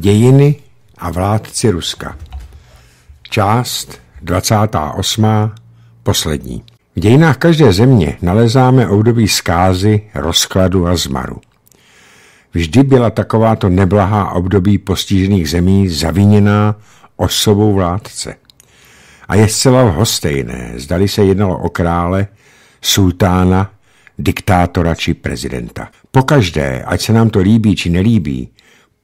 Dějiny a vládci Ruska. Část 28. Poslední. V dějinách každé země nalezáme období zkázy, rozkladu a zmaru. Vždy byla takováto neblahá období postižených zemí zaviněná osobou vládce. A je zcela hostejné, zdali se jednalo o krále, sultána, diktátora či prezidenta. Pokaždé, ať se nám to líbí či nelíbí,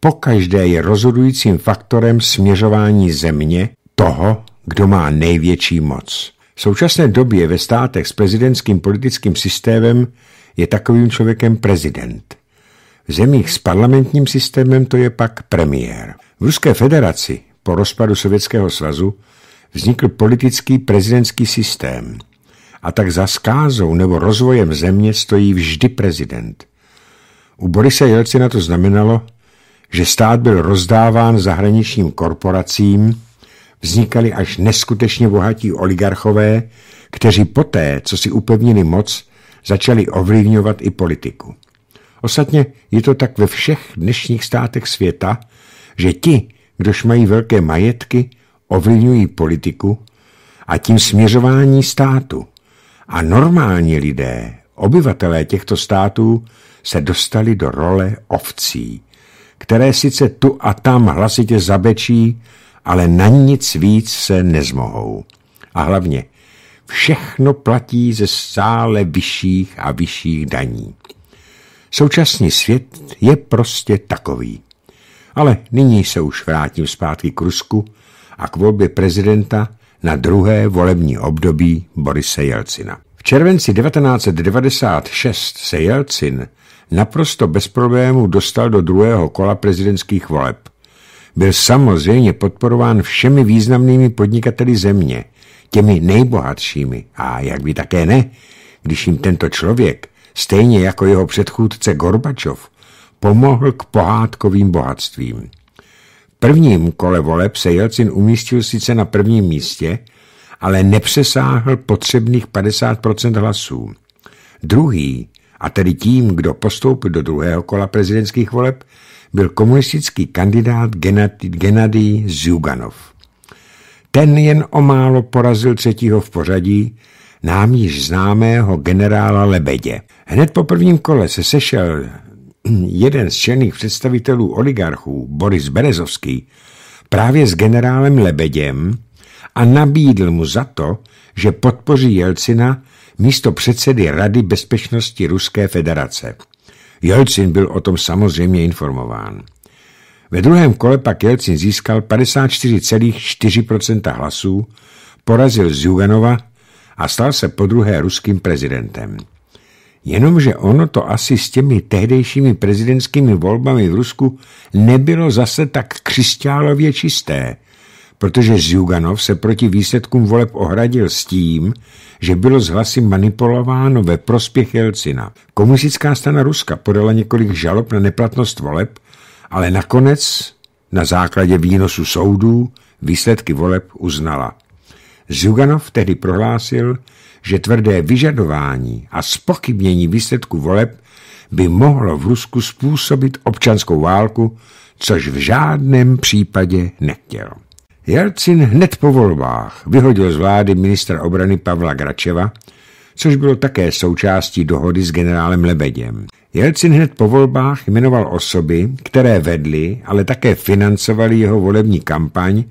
pokaždé je rozhodujícím faktorem směřování země toho, kdo má největší moc. V současné době ve státech s prezidentským politickým systémem je takovým člověkem prezident. V zemích s parlamentním systémem to je pak premiér. V Ruské federaci po rozpadu Sovětského svazu vznikl politický prezidentský systém a tak za skázou nebo rozvojem země stojí vždy prezident. U Borise Jelcina to znamenalo, že stát byl rozdáván zahraničním korporacím, vznikali až neskutečně bohatí oligarchové, kteří poté, co si upevnili moc, začali ovlivňovat i politiku. Ostatně je to tak ve všech dnešních státech světa, že ti, kdož mají velké majetky, ovlivňují politiku a tím směřování státu. A normální lidé, obyvatelé těchto států, se dostali do role ovcí které sice tu a tam hlasitě zabečí, ale na nic víc se nezmohou. A hlavně, všechno platí ze stále vyšších a vyšších daní. Současný svět je prostě takový. Ale nyní se už vrátím zpátky k Rusku a k volbě prezidenta na druhé volební období Borise Jelcina. V červenci 1996 se Jelcin naprosto bez problémů dostal do druhého kola prezidentských voleb. Byl samozřejmě podporován všemi významnými podnikateli země, těmi nejbohatšími. A jak by také ne, když jim tento člověk, stejně jako jeho předchůdce Gorbačov, pomohl k pohádkovým bohatstvím. V prvním kole voleb se Jelcin umístil sice na prvním místě, ale nepřesáhl potřebných 50% hlasů. Druhý a tedy tím, kdo postoupil do druhého kola prezidentských voleb, byl komunistický kandidát Gennady Zyuganov. Ten jen o málo porazil třetího v pořadí, nám již známého generála Lebedě. Hned po prvním kole se sešel jeden z čelných představitelů oligarchů, Boris Berezovský, právě s generálem Lebeděm a nabídl mu za to, že podpoří Jelcina místo předsedy Rady bezpečnosti Ruské federace. Jelcin byl o tom samozřejmě informován. Ve druhém kole pak Jelcin získal 54,4% hlasů, porazil Zjuganova a stal se podruhé ruským prezidentem. Jenomže ono to asi s těmi tehdejšími prezidentskými volbami v Rusku nebylo zase tak křišťálově čisté – protože Zjuganov se proti výsledkům voleb ohradil s tím, že bylo z hlasy manipulováno ve prospěch Jelcina. Komunistická strana Ruska podala několik žalob na neplatnost voleb, ale nakonec na základě výnosu soudů výsledky voleb uznala. Zjuganov tehdy prohlásil, že tvrdé vyžadování a spochybnění výsledku voleb by mohlo v Rusku způsobit občanskou válku, což v žádném případě nechtěl. Jelcin hned po volbách vyhodil z vlády ministra obrany Pavla Gračeva, což bylo také součástí dohody s generálem Lebeděm. Jelcin hned po volbách jmenoval osoby, které vedly, ale také financovali jeho volební kampaň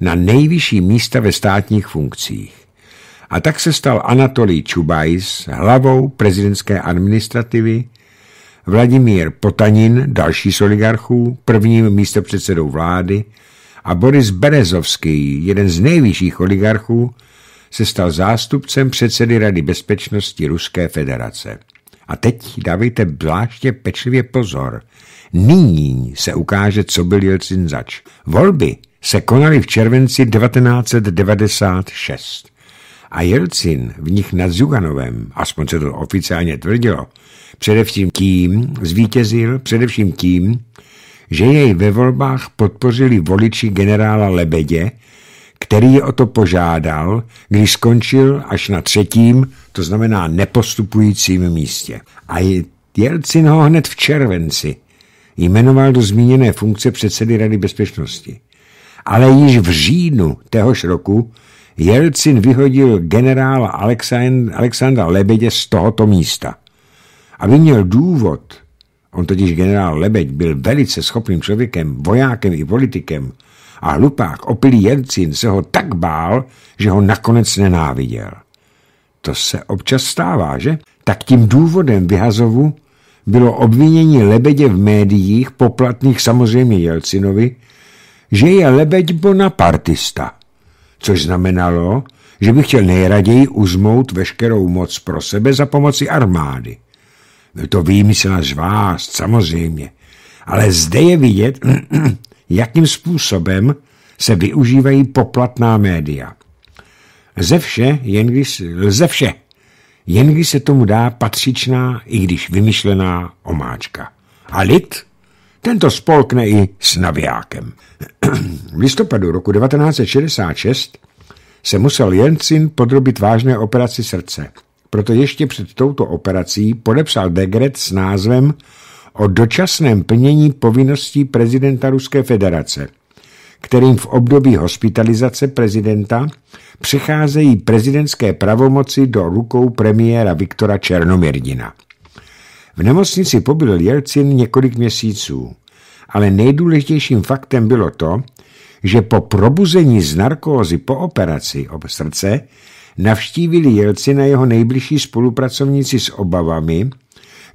na nejvyšší místa ve státních funkcích. A tak se stal Anatolij Čubajs hlavou prezidentské administrativy, Vladimír Potanin, další z oligarchů, prvním místopředsedou vlády, a Boris Berezovský, jeden z nejvyšších oligarchů, se stal zástupcem předsedy Rady bezpečnosti Ruské federace. A teď dávejte bláště pečlivě pozor. Nyní se ukáže, co byl Jelcin zač. Volby se konaly v červenci 1996 a Jelcin v nich nad Zuganovem, aspoň se to oficiálně tvrdilo, především tím zvítězil, především tím, že jej ve volbách podpořili voliči generála Lebedě, který je o to požádal, když skončil až na třetím, to znamená nepostupujícím místě. A Jelcin ho hned v červenci jmenoval do zmíněné funkce předsedy Rady bezpečnosti. Ale již v říjnu téhož roku Jelcin vyhodil generála Alexandra Lebedě z tohoto místa. Aby měl důvod, On totiž generál Lebeď byl velice schopným člověkem, vojákem i politikem a hlupák opilý Jelcin se ho tak bál, že ho nakonec nenáviděl. To se občas stává, že? Tak tím důvodem Vyhazovu bylo obvinění Lebedě v médiích, poplatných samozřejmě Jelcinovi, že je Lebeď bonapartista, což znamenalo, že by chtěl nejraději uzmout veškerou moc pro sebe za pomoci armády. No to výmysl až vás, samozřejmě. Ale zde je vidět, jakým způsobem se využívají poplatná média. Ze vše, jen když, ze vše, jen když se tomu dá patřičná, i když vymyšlená omáčka. A lid tento spolkne i s navijákem. v listopadu roku 1966 se musel Jencin podrobit vážné operaci srdce proto ještě před touto operací podepsal dekret s názvem o dočasném plnění povinností prezidenta Ruské federace, kterým v období hospitalizace prezidenta přicházejí prezidentské pravomoci do rukou premiéra Viktora Černomirdina. V nemocnici pobyl Jelcin několik měsíců, ale nejdůležitějším faktem bylo to, že po probuzení z narkózy po operaci ob srdce navštívili na jeho nejbližší spolupracovníci s obavami,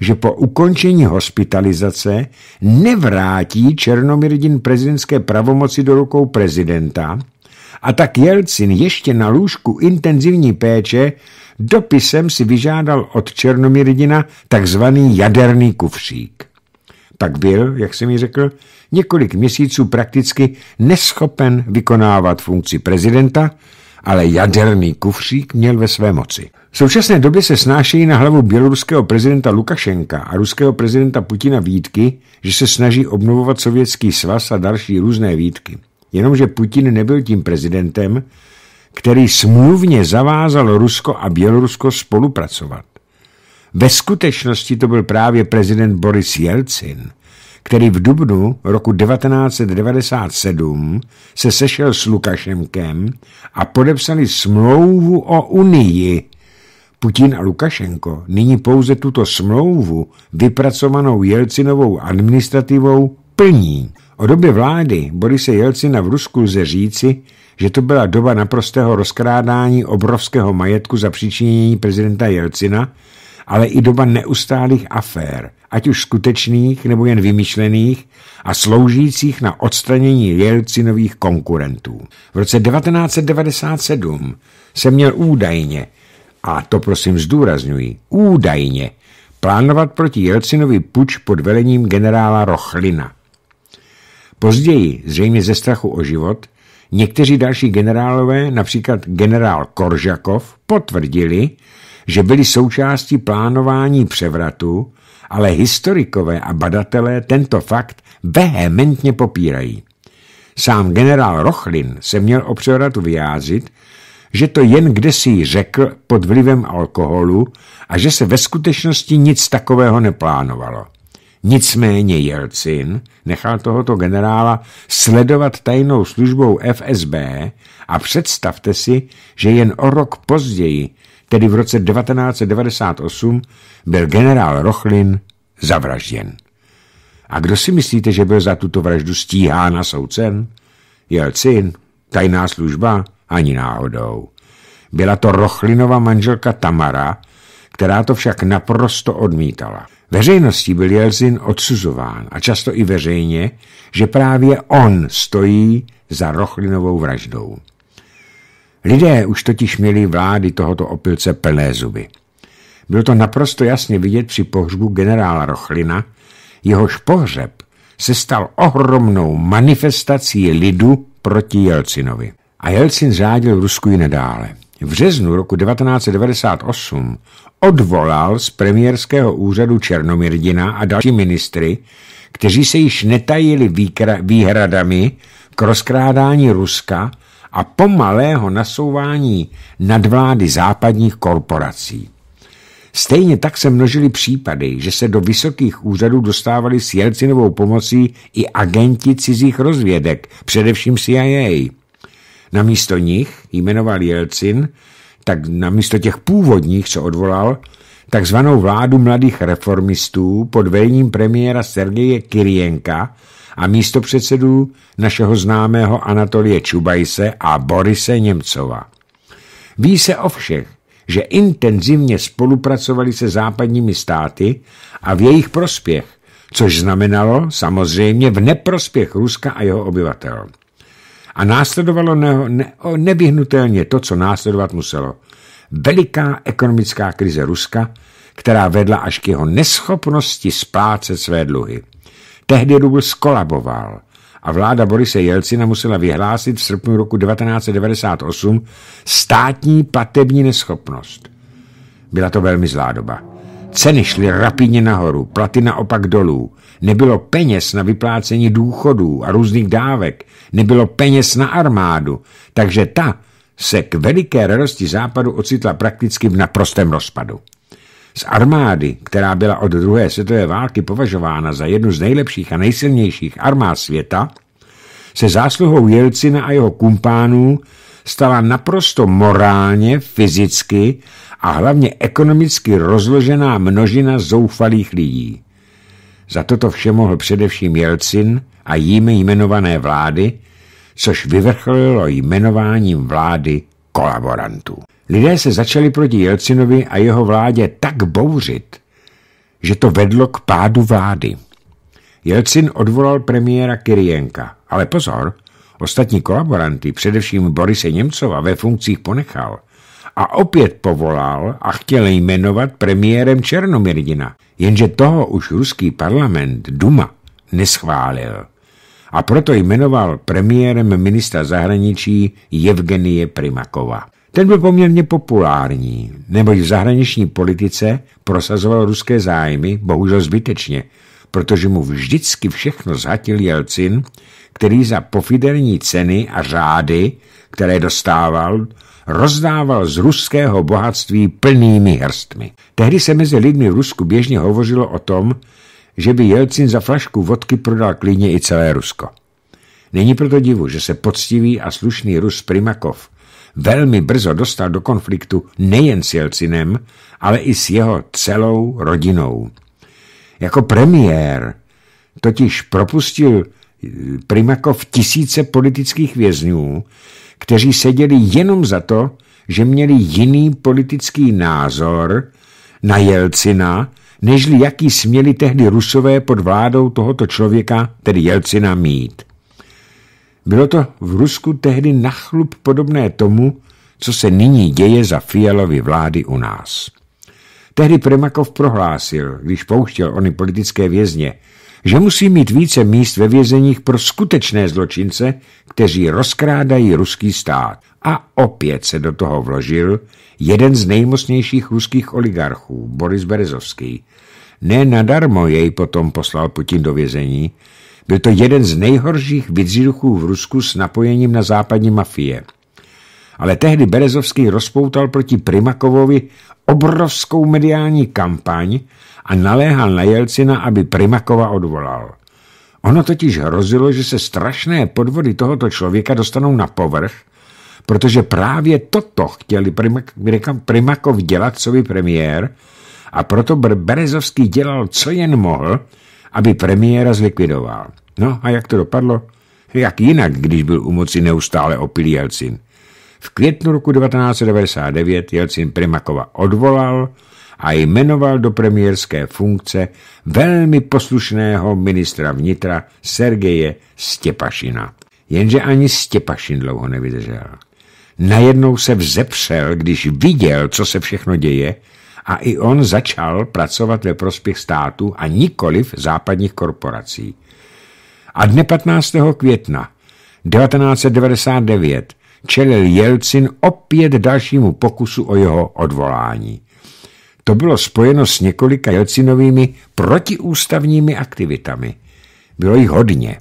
že po ukončení hospitalizace nevrátí Černomirdin prezidentské pravomoci do rukou prezidenta a tak Jelcin ještě na lůžku intenzivní péče dopisem si vyžádal od Černomyrdina takzvaný jaderný kufřík. Tak byl, jak jsem mi řekl, několik měsíců prakticky neschopen vykonávat funkci prezidenta, ale jaderný kufřík měl ve své moci. V současné době se snášejí na hlavu běloruského prezidenta Lukašenka a ruského prezidenta Putina výtky, že se snaží obnovovat sovětský svaz a další různé výtky. Jenomže Putin nebyl tím prezidentem, který smluvně zavázal Rusko a Bělorusko spolupracovat. Ve skutečnosti to byl právě prezident Boris Jelcin, který v dubnu roku 1997 se sešel s Lukašenkem a podepsali smlouvu o Unii. Putin a Lukašenko nyní pouze tuto smlouvu vypracovanou Jelcinovou administrativou plní. O době vlády Borise Jelcina v Rusku lze říci, že to byla doba naprostého rozkrádání obrovského majetku za přičinění prezidenta Jelcina, ale i doba neustálých afér, ať už skutečných nebo jen vymyšlených a sloužících na odstranění Jelcinových konkurentů. V roce 1997 se měl údajně, a to prosím zdůrazňuji, údajně, plánovat proti Jelcinovi puč pod velením generála Rochlina. Později, zřejmě ze strachu o život, Někteří další generálové, například generál Koržakov, potvrdili, že byly součástí plánování převratu, ale historikové a badatelé tento fakt vehementně popírají. Sám generál Rochlin se měl o převratu vyjádřit, že to jen kde si řekl pod vlivem alkoholu a že se ve skutečnosti nic takového neplánovalo. Nicméně Jelcin nechal tohoto generála sledovat tajnou službou FSB a představte si, že jen o rok později tedy v roce 1998, byl generál Rochlin zavražděn. A kdo si myslíte, že byl za tuto vraždu stíhán a soucen? Jelcin, tajná služba, ani náhodou. Byla to Rochlinova manželka Tamara, která to však naprosto odmítala. Veřejností byl Jelzin odsuzován a často i veřejně, že právě on stojí za Rochlinovou vraždou. Lidé už totiž měli vlády tohoto opilce plné zuby. Bylo to naprosto jasně vidět při pohřbu generála Rochlina, jehož pohřeb se stal ohromnou manifestací lidu proti Jelcinovi. A Jelcin řádil Rusku i nadále. V březnu roku 1998 odvolal z premiérského úřadu Černomirdina a další ministry, kteří se již netajili výhradami k rozkrádání Ruska a pomalého nasouvání nadvlády západních korporací. Stejně tak se množily případy, že se do vysokých úřadů dostávali s Jelcinovou pomocí i agenti cizích rozvědek, především CIA. Na místo nich jmenoval Jelcin, tak na místo těch původních, co odvolal, takzvanou vládu mladých reformistů pod vedením premiéra Sergeje Kirienka, a místopředsedů našeho známého Anatolie Čubajse a Borise Němcova. Ví se o všech, že intenzivně spolupracovali se západními státy a v jejich prospěch, což znamenalo samozřejmě v neprospěch Ruska a jeho obyvatel. A následovalo ne, ne, nevyhnutelně to, co následovat muselo. Veliká ekonomická krize Ruska, která vedla až k jeho neschopnosti splácet své dluhy. Tehdy rubl skolaboval a vláda Borise Jelcina musela vyhlásit v srpnu roku 1998 státní platební neschopnost. Byla to velmi zlá doba. Ceny šly rapidně nahoru, platy naopak dolů. Nebylo peněz na vyplácení důchodů a různých dávek, nebylo peněz na armádu, takže ta se k veliké radosti západu ocitla prakticky v naprostém rozpadu. Z armády, která byla od druhé světové války považována za jednu z nejlepších a nejsilnějších armád světa, se zásluhou Jelcina a jeho kumpánů stala naprosto morálně, fyzicky a hlavně ekonomicky rozložená množina zoufalých lidí. Za toto vše mohl především Jelcin a jimi jmenované vlády, což vyvrcholilo jmenováním vlády kolaborantů. Lidé se začali proti Jelcinovi a jeho vládě tak bouřit, že to vedlo k pádu vlády. Jelcin odvolal premiéra Kirienka, ale pozor, ostatní kolaboranty, především Borise Němcova, ve funkcích ponechal a opět povolal a chtěl jmenovat premiérem Černomirdina, jenže toho už ruský parlament Duma neschválil a proto jmenoval premiérem ministra zahraničí Evgenie Primakova. Ten byl poměrně populární, neboť v zahraniční politice prosazoval ruské zájmy, bohužel zbytečně, protože mu vždycky všechno zhatil Jelcin, který za pofiderní ceny a řády, které dostával, rozdával z ruského bohatství plnými hrstmi. Tehdy se mezi lidmi v Rusku běžně hovořilo o tom, že by Jelcin za flašku vodky prodal klidně i celé Rusko. Není proto divu, že se poctivý a slušný Rus Primakov velmi brzo dostal do konfliktu nejen s Jelcinem, ale i s jeho celou rodinou. Jako premiér totiž propustil eh, Primakov tisíce politických vězňů, kteří seděli jenom za to, že měli jiný politický názor na Jelcina, nežli jaký směli tehdy rusové pod vládou tohoto člověka, tedy Jelcina, mít. Bylo to v Rusku tehdy nachlup podobné tomu, co se nyní děje za Fialovy vlády u nás. Tehdy Primakov prohlásil, když pouštěl ony politické vězně, že musí mít více míst ve vězeních pro skutečné zločince, kteří rozkrádají ruský stát. A opět se do toho vložil jeden z nejmocnějších ruských oligarchů, Boris Berezovský. Ne nadarmo jej potom poslal Putin do vězení, byl to jeden z nejhorších vydříduchů v Rusku s napojením na západní mafie. Ale tehdy Berezovský rozpoutal proti Primakovovi obrovskou mediální kampaň a naléhal na Jelcina, aby Primakova odvolal. Ono totiž hrozilo, že se strašné podvody tohoto člověka dostanou na povrch, protože právě toto chtěli Primakov dělat, co by premiér, a proto Berezovský dělal, co jen mohl, aby premiéra zlikvidoval. No a jak to dopadlo? Jak jinak, když byl u moci neustále opilý Jelcin? V květnu roku 1999 Jelcin Primakova odvolal a jmenoval do premiérské funkce velmi poslušného ministra vnitra Sergeje Stěpašina. Jenže ani Stěpašin dlouho nevydržel. Najednou se vzepřel, když viděl, co se všechno děje a i on začal pracovat ve prospěch státu a nikoliv západních korporací. A dne 15. května 1999 čelil Jelcin opět dalšímu pokusu o jeho odvolání. To bylo spojeno s několika Jelcinovými protiústavními aktivitami. Bylo jich hodně.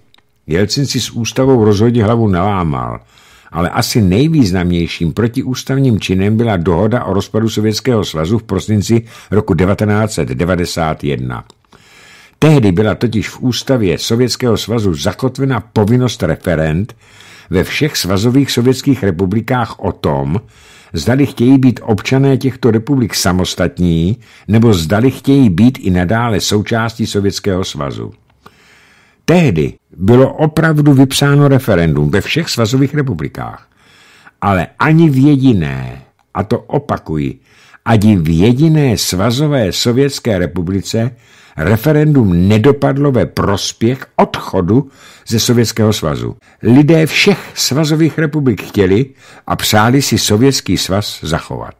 Jelcin si s ústavou rozhodně hlavu nalámal – ale asi nejvýznamnějším protiústavním činem byla dohoda o rozpadu Sovětského svazu v prosinci roku 1991. Tehdy byla totiž v ústavě Sovětského svazu zakotvena povinnost referent ve všech svazových sovětských republikách o tom, zdali chtějí být občané těchto republik samostatní, nebo zdali chtějí být i nadále součástí Sovětského svazu. Tehdy bylo opravdu vypsáno referendum ve všech svazových republikách, ale ani v jediné, a to opakuji, ani v jediné svazové sovětské republice referendum nedopadlo ve prospěch odchodu ze Sovětského svazu. Lidé všech svazových republik chtěli a přáli si Sovětský svaz zachovat.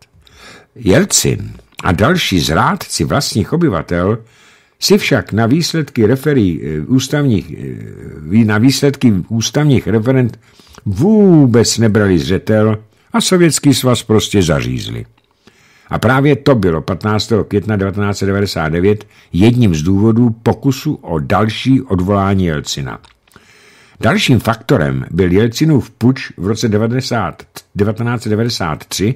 Jelcin a další zrádci vlastních obyvatel si však na výsledky referí eh, ústavních, eh, na výsledky ústavních referent vůbec nebrali zřetel a sovětský svaz prostě zařízli. A právě to bylo 15. května 1999 jedním z důvodů pokusu o další odvolání Jelcina. Dalším faktorem byl Jelcinův puč v roce 90, 1993,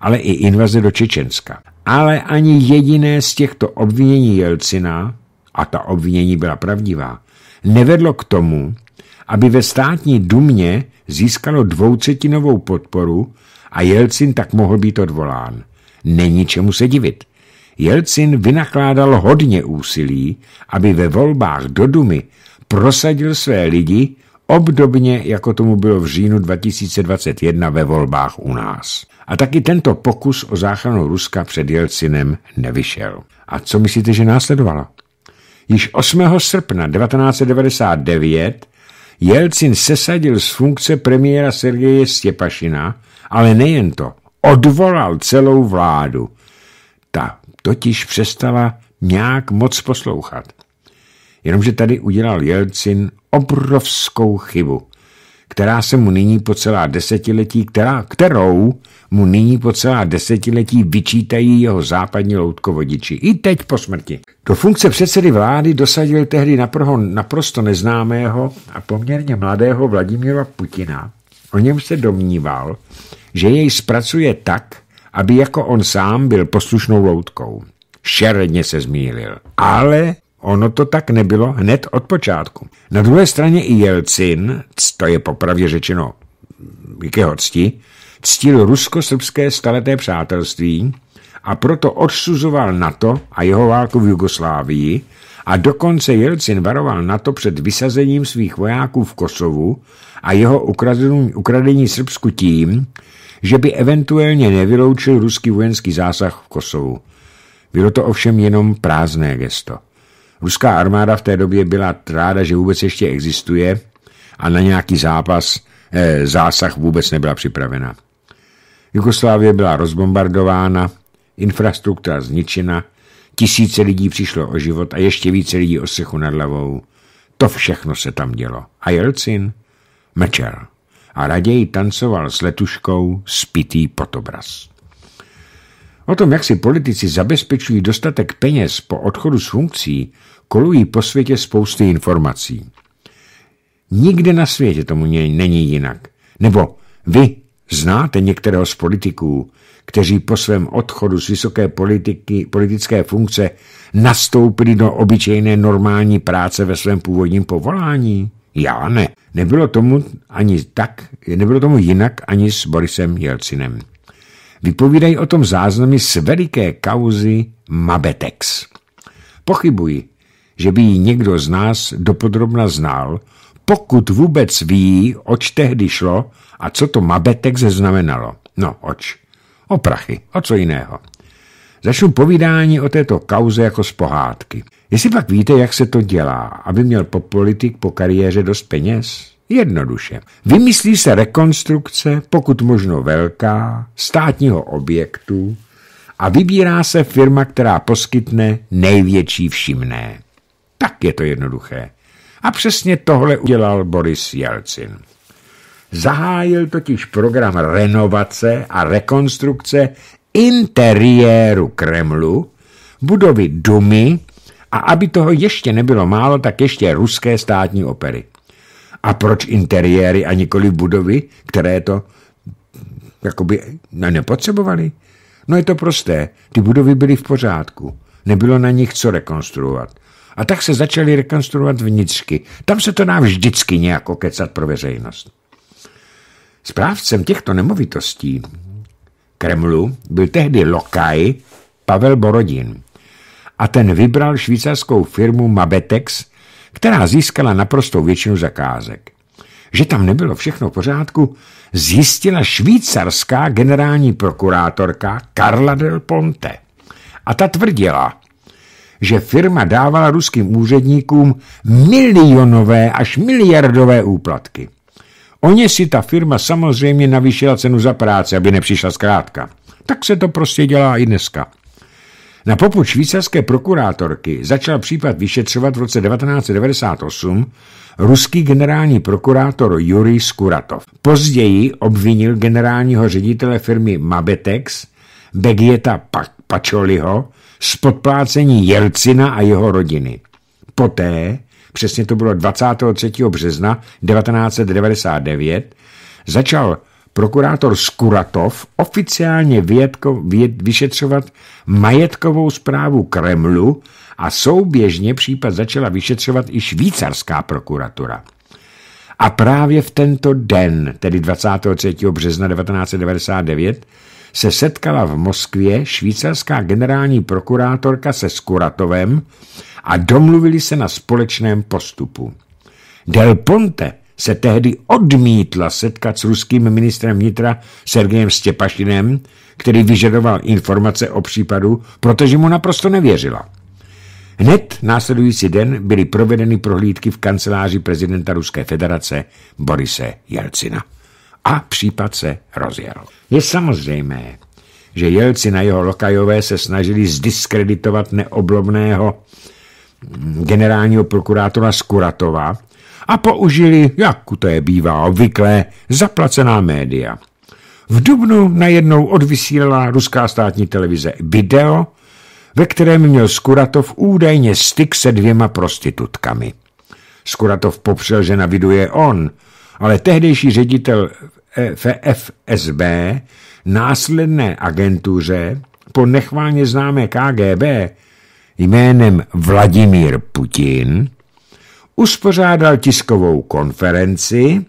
ale i invaze do Čečenska ale ani jediné z těchto obvinění Jelcina, a ta obvinění byla pravdivá, nevedlo k tomu, aby ve státní dumě získalo dvoucetinovou podporu a Jelcin tak mohl být odvolán. Není čemu se divit. Jelcin vynakládal hodně úsilí, aby ve volbách do Dumy prosadil své lidi obdobně jako tomu bylo v říjnu 2021 ve volbách u nás. A taky tento pokus o záchranu Ruska před Jelcinem nevyšel. A co myslíte, že následovalo? Již 8. srpna 1999 Jelcin sesadil z funkce premiéra Sergeje Stěpašina, ale nejen to, odvolal celou vládu. Ta totiž přestala nějak moc poslouchat. Jenomže tady udělal Jelcin obrovskou chybu, která se mu nyní po celá desetiletí, která, kterou mu nyní po celá desetiletí vyčítají jeho západní loutkovodiči. I teď po smrti. Do funkce předsedy vlády dosadil tehdy naproho, naprosto neznámého a poměrně mladého Vladimíra Putina. O něm se domníval, že jej zpracuje tak, aby jako on sám byl poslušnou loutkou. Šeredně se zmílil. Ale Ono to tak nebylo hned od počátku. Na druhé straně i Jelcin, to je popravdě řečeno jakého cti, ctil rusko-srbské staleté přátelství a proto odsuzoval NATO a jeho válku v Jugoslávii a dokonce Jelcin varoval NATO před vysazením svých vojáků v Kosovu a jeho ukradení, ukradení Srbsku tím, že by eventuálně nevyloučil ruský vojenský zásah v Kosovu. Bylo to ovšem jenom prázdné gesto. Ruská armáda v té době byla ráda, že vůbec ještě existuje a na nějaký zápas, eh, zásah vůbec nebyla připravena. Jugoslávie byla rozbombardována, infrastruktura zničena, tisíce lidí přišlo o život a ještě více lidí o sechu nad hlavou. To všechno se tam dělo. A Jelcin mlčel a raději tancoval s letuškou spitý potobraz. O tom, jak si politici zabezpečují dostatek peněz po odchodu z funkcí, kolují po světě spousty informací. Nikde na světě tomu není jinak. Nebo vy znáte některého z politiků, kteří po svém odchodu z vysoké politiky, politické funkce nastoupili do obyčejné normální práce ve svém původním povolání? Já ne. Nebylo tomu, ani tak, nebylo tomu jinak ani s Borisem Jelcinem. Vypovídají o tom záznamy z veliké kauzy Mabetex. Pochybuji, že by ji někdo z nás dopodrobna znal, pokud vůbec ví, oč tehdy šlo a co to Mabetex znamenalo. No, oč? O prachy, o co jiného. Začnu povídání o této kauze jako z pohádky. Jestli pak víte, jak se to dělá, aby měl politik, po kariéře dost peněz? Jednoduše, vymyslí se rekonstrukce, pokud možno velká, státního objektu a vybírá se firma, která poskytne největší všimné. Tak je to jednoduché. A přesně tohle udělal Boris Jelcin. Zahájil totiž program renovace a rekonstrukce interiéru Kremlu, budovy Dumy a aby toho ještě nebylo málo, tak ještě ruské státní opery. A proč interiéry a nikoli budovy, které to jakoby nepotřebovali? No je to prosté, ty budovy byly v pořádku, nebylo na nich co rekonstruovat. A tak se začaly rekonstruovat vnitřky. Tam se to nám vždycky nějak okecat pro veřejnost. Správcem těchto nemovitostí Kremlu byl tehdy lokaj Pavel Borodin. A ten vybral švýcarskou firmu Mabetex která získala naprostou většinu zakázek. Že tam nebylo všechno v pořádku, zjistila švýcarská generální prokurátorka Carla del Ponte. A ta tvrdila, že firma dávala ruským úředníkům milionové až miliardové úplatky. O ně si ta firma samozřejmě navýšila cenu za práci, aby nepřišla zkrátka. Tak se to prostě dělá i dneska. Na popud švýcarské prokurátorky začal případ vyšetřovat v roce 1998 ruský generální prokurátor Yuri Skuratov. Později obvinil generálního ředitele firmy Mabetex Begieta Pačoliho z podplácení Jelcina a jeho rodiny. Poté, přesně to bylo 23. března 1999, začal prokurátor Skuratov oficiálně vědko, věd, vyšetřovat majetkovou zprávu Kremlu a souběžně případ začala vyšetřovat i švýcarská prokuratura. A právě v tento den, tedy 23. března 1999, se setkala v Moskvě švýcarská generální prokurátorka se Skuratovem a domluvili se na společném postupu. Del Ponte se tehdy odmítla setkat s ruským ministrem vnitra Sergejem Stěpašinem, který vyžadoval informace o případu, protože mu naprosto nevěřila. Hned následující den byly provedeny prohlídky v kanceláři prezidenta Ruské federace Borise Jelcina. A případ se rozjel. Je samozřejmé, že Jelcin a jeho lokajové se snažili zdiskreditovat neoblomného generálního prokurátora Skuratova, a použili, jak to je bývá obvyklé, zaplacená média. V Dubnu najednou odvysílala ruská státní televize video, ve kterém měl Skuratov údajně styk se dvěma prostitutkami. Skuratov popřel, že na vidu je on, ale tehdejší ředitel FSB následné agentuře po nechválně známé KGB jménem Vladimír Putin uspořádal tiskovou konferenci,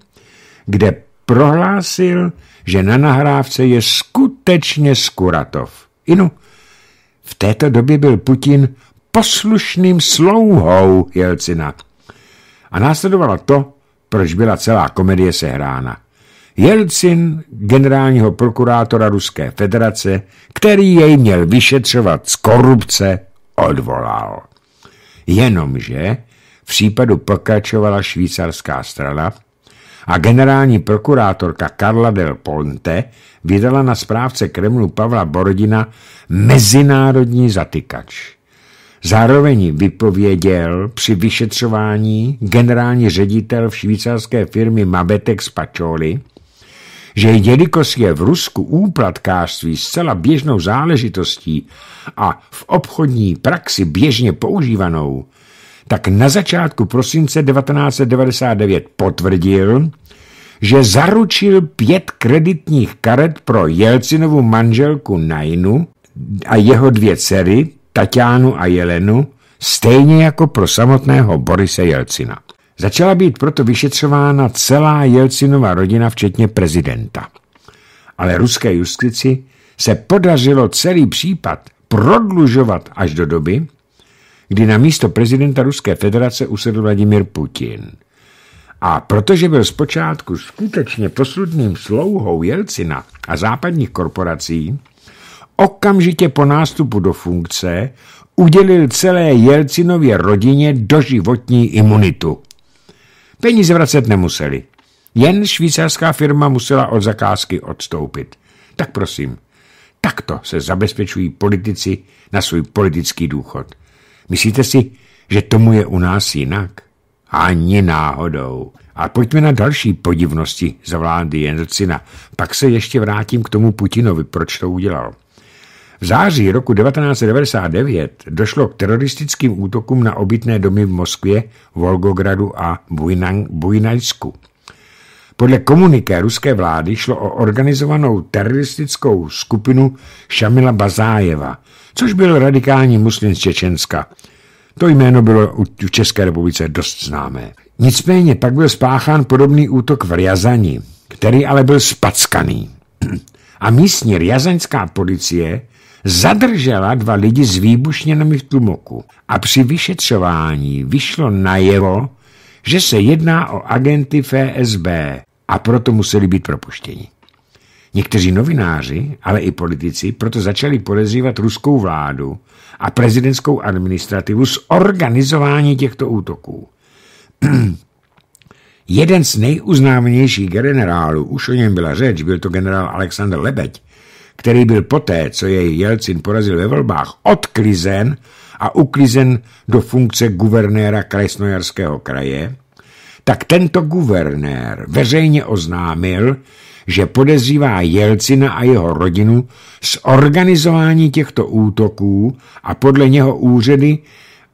kde prohlásil, že na nahrávce je skutečně Skuratov. Inu, no, v této době byl Putin poslušným slouhou Jelcina. A následovalo to, proč byla celá komedie sehrána. Jelcin, generálního prokurátora Ruské federace, který jej měl vyšetřovat z korupce, odvolal. Jenomže v případu pokračovala švýcarská strana a generální prokurátorka Karla del Ponte vydala na správce Kremlu Pavla Borodina mezinárodní zatykač. Zároveň vypověděl při vyšetřování generální ředitel v švýcarské firmy Mabetek Pačoli, že jelikož je v Rusku úplatkářství zcela běžnou záležitostí a v obchodní praxi běžně používanou, tak na začátku prosince 1999 potvrdil, že zaručil pět kreditních karet pro Jelcinovu manželku Nainu a jeho dvě dcery, Tatianu a Jelenu, stejně jako pro samotného Borise Jelcina. Začala být proto vyšetřována celá Jelcinova rodina, včetně prezidenta. Ale ruské justici se podařilo celý případ prodlužovat až do doby, kdy na místo prezidenta Ruské federace usedl Vladimir Putin. A protože byl zpočátku skutečně posludným slouhou Jelcina a západních korporací, okamžitě po nástupu do funkce udělil celé Jelcinově rodině doživotní imunitu. Peníze vracet nemuseli. Jen švýcarská firma musela od zakázky odstoupit. Tak prosím, takto se zabezpečují politici na svůj politický důchod. Myslíte si, že tomu je u nás jinak? Ani náhodou. A pojďme na další podivnosti za vlády Jelcina. Pak se ještě vrátím k tomu Putinovi, proč to udělal. V září roku 1999 došlo k teroristickým útokům na obytné domy v Moskvě, Volgogradu a Bujnajsku. Podle komuniké ruské vlády šlo o organizovanou teroristickou skupinu Šamila Bazájeva, což byl radikální muslim z Čečenska. To jméno bylo v České republice dost známé. Nicméně pak byl spáchán podobný útok v Rjazani, který ale byl spackaný. A místní rjazaňská policie zadržela dva lidi s výbušninami v tlumoku a při vyšetřování vyšlo najevo, že se jedná o agenty FSB a proto museli být propuštěni. Někteří novináři, ale i politici proto začali podezřívat ruskou vládu a prezidentskou administrativu z organizování těchto útoků. Jeden z nejuznámějších generálů, už o něm byla řeč, byl to generál Alexander Lebeď, který byl poté, co jej Jelcin porazil ve volbách, odklizen a uklizen do funkce guvernéra Krajsnojarského kraje, tak tento guvernér veřejně oznámil, že podezřívá Jelcina a jeho rodinu z organizování těchto útoků a podle něho úřady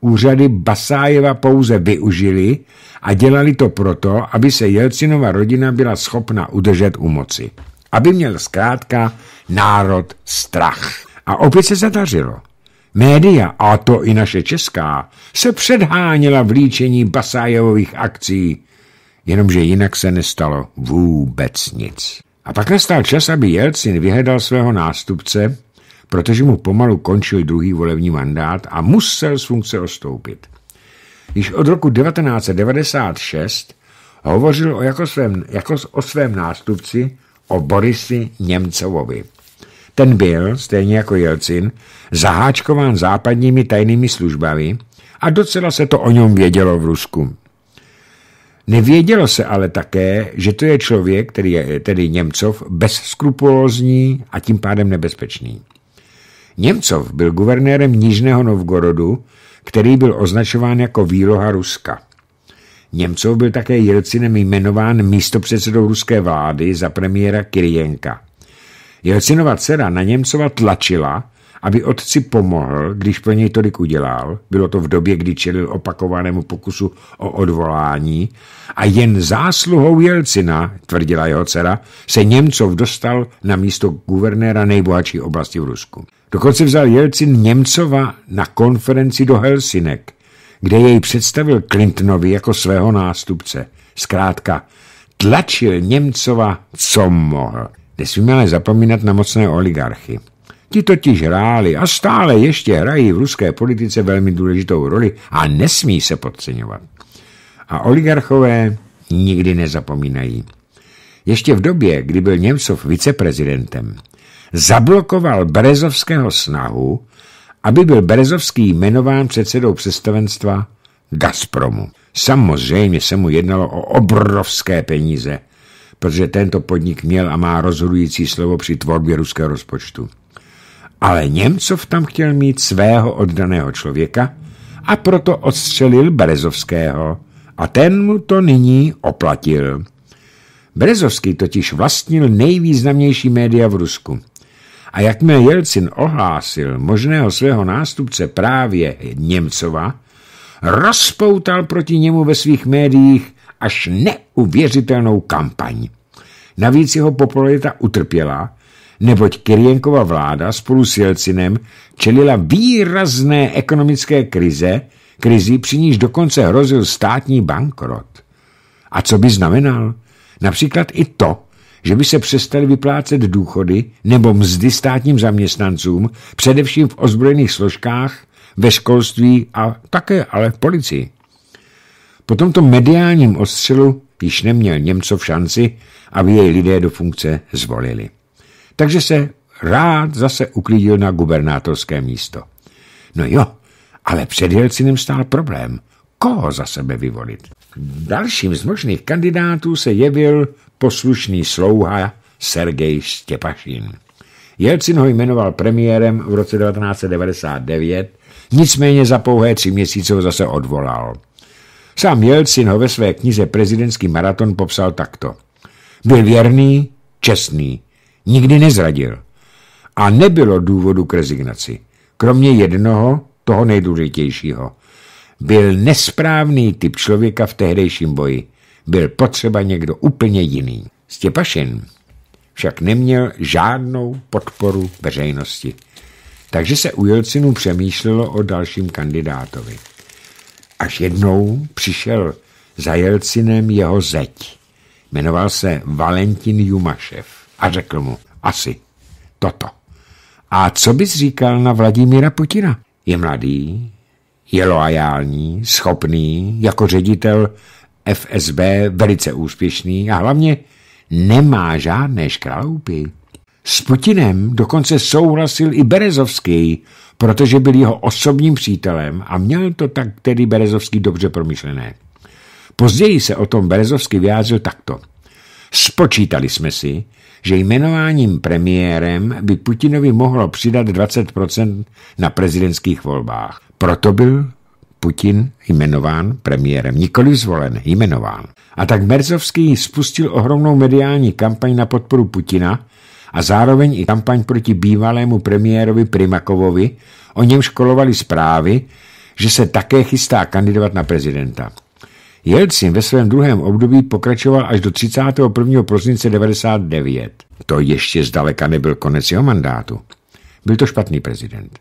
úřady Basájeva pouze využili a dělali to proto, aby se Jelcinova rodina byla schopna udržet u moci. Aby měl zkrátka národ strach. A opět se zadařilo. Média, a to i naše česká, se předháněla v líčení Basájevových akcí. Jenomže jinak se nestalo vůbec nic. A pak nastal čas, aby Jelcin vyhledal svého nástupce, protože mu pomalu končil druhý volební mandát a musel z funkce odstoupit. Již od roku 1996 hovořil o jako, svém, jako o svém nástupci o Borisi Němcovovi. Ten byl, stejně jako Jelcin, zaháčkován západními tajnými službami a docela se to o něm vědělo v Rusku. Nevědělo se ale také, že to je člověk, který je tedy Němcov, bezskrupulózní a tím pádem nebezpečný. Němcov byl guvernérem Nižného Novgorodu, který byl označován jako výloha Ruska. Němcov byl také Jelcinem jmenován místopředsedou ruské vlády za premiéra Kirienka. Jelcinova dcera na Němcova tlačila, aby otci pomohl, když pro něj tolik udělal, bylo to v době, kdy čelil opakovanému pokusu o odvolání, a jen zásluhou Jelcina, tvrdila jeho dcera, se Němcov dostal na místo guvernéra nejbohatší oblasti v Rusku. Dokonce vzal Jelcin Němcova na konferenci do Helsinek, kde jej představil Clintonovi jako svého nástupce. Zkrátka, tlačil Němcova, co mohl. Nesmíme ale zapomínat na mocné oligarchy. Ti totiž hráli a stále ještě hrají v ruské politice velmi důležitou roli a nesmí se podceňovat. A oligarchové nikdy nezapomínají. Ještě v době, kdy byl Němcov viceprezidentem, zablokoval Berezovského snahu, aby byl Berezovský jmenován předsedou představenstva Gazpromu. Samozřejmě se mu jednalo o obrovské peníze, protože tento podnik měl a má rozhodující slovo při tvorbě ruského rozpočtu. Ale Němcov tam chtěl mít svého oddaného člověka a proto odstřelil Berezovského a ten mu to nyní oplatil. Berezovský totiž vlastnil nejvýznamnější média v Rusku. A jakmile Jelcin ohlásil možného svého nástupce právě Němcova, rozpoutal proti němu ve svých médiích až neuvěřitelnou kampaň. Navíc jeho popularita utrpěla neboť Kirienkova vláda spolu s Jelcinem čelila výrazné ekonomické krize, krizi, při níž dokonce hrozil státní bankrot. A co by znamenal? Například i to, že by se přestaly vyplácet důchody nebo mzdy státním zaměstnancům, především v ozbrojených složkách, ve školství a také ale v policii. Po tomto mediálním ostřelu již neměl Němcov šanci, aby jej lidé do funkce zvolili takže se rád zase uklidil na gubernátorské místo. No jo, ale před Jelcinem stál problém. Koho za sebe vyvolit? Dalším z možných kandidátů se jevil poslušný slouha Sergej Štěpašin. Jelcin ho jmenoval premiérem v roce 1999, nicméně za pouhé tři měsíce ho zase odvolal. Sám Jelcin ho ve své knize Prezidentský maraton popsal takto. Byl věrný, čestný, Nikdy nezradil. A nebylo důvodu k rezignaci. Kromě jednoho, toho nejdůležitějšího. Byl nesprávný typ člověka v tehdejším boji. Byl potřeba někdo úplně jiný. Stěpašin však neměl žádnou podporu veřejnosti. Takže se u Jelcinu přemýšlelo o dalším kandidátovi. Až jednou přišel za Jelcinem jeho zeď. Jmenoval se Valentin Jumašev a řekl mu, asi toto. A co bys říkal na Vladimíra Putina? Je mladý, je loajální, schopný, jako ředitel FSB velice úspěšný a hlavně nemá žádné škraloupy. S Putinem dokonce souhlasil i Berezovský, protože byl jeho osobním přítelem a měl to tak tedy Berezovský dobře promyšlené. Později se o tom Berezovský vyjádřil takto. Spočítali jsme si, že jmenováním premiérem by Putinovi mohlo přidat 20% na prezidentských volbách. Proto byl Putin jmenován premiérem, nikoli zvolen, jmenován. A tak Merzovský spustil ohromnou mediální kampaň na podporu Putina a zároveň i kampaň proti bývalému premiérovi Primakovovi, o něm školovali zprávy, že se také chystá kandidovat na prezidenta. Jelcin ve svém druhém období pokračoval až do 31. prosince 99. To ještě zdaleka nebyl konec jeho mandátu. Byl to špatný prezident.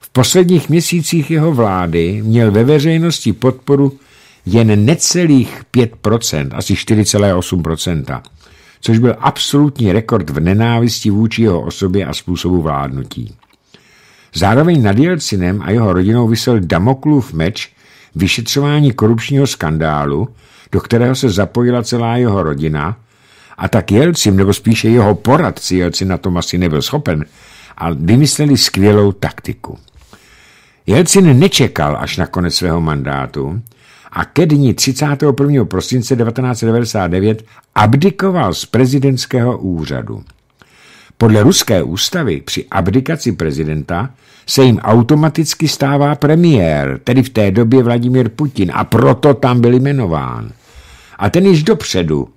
V posledních měsících jeho vlády měl ve veřejnosti podporu jen necelých 5%, asi 4,8%, což byl absolutní rekord v nenávisti vůči jeho osobě a způsobu vládnutí. Zároveň nad Jelcinem a jeho rodinou vysel Damoklův meč, vyšetřování korupčního skandálu, do kterého se zapojila celá jeho rodina, a tak Jelcim, nebo spíše jeho poradci, Jelcin na tom asi nebyl schopen, a vymysleli skvělou taktiku. Jelcin nečekal až na konec svého mandátu a ke dni 31. prosince 1999 abdikoval z prezidentského úřadu. Podle ruské ústavy při abdikaci prezidenta se jim automaticky stává premiér, tedy v té době Vladimír Putin, a proto tam byl jmenován. A ten již dopředu,